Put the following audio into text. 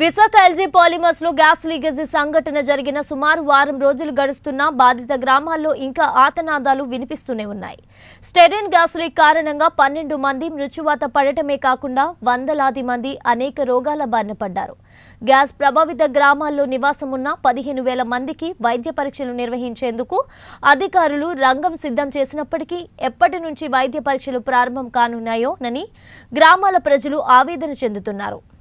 Visakha LG Polymers లో gas leakage సంఘటన జరిగిన సుమారు వారం రోజులు గడుస్తున్నా బాధిత గ్రామాల్లో ఇంకా ఆతనాదాలు వినిపిస్తూనే ఉన్నాయి స్టెరిన్ గ్యాస్ లీక్ కారణంగా పన్నెండు మంది మృత్యువాత పడటమే కాకుండా వందలాది మంది అనేక రోగాల బారిన పడ్డారు గ్యాస్ ప్రభావిత గ్రామాల్లో నివాసం ఉన్న పదిహేను వేల మందికి వైద్య పరీక్షలు నిర్వహించేందుకు అధికారులు రంగం సిద్ధం చేసినప్పటికీ ఎప్పటి నుంచి వైద్య పరీక్షలు ప్రారంభం కానున్నాయోనని గ్రామాల ప్రజలు ఆవేదన చెందుతున్నారు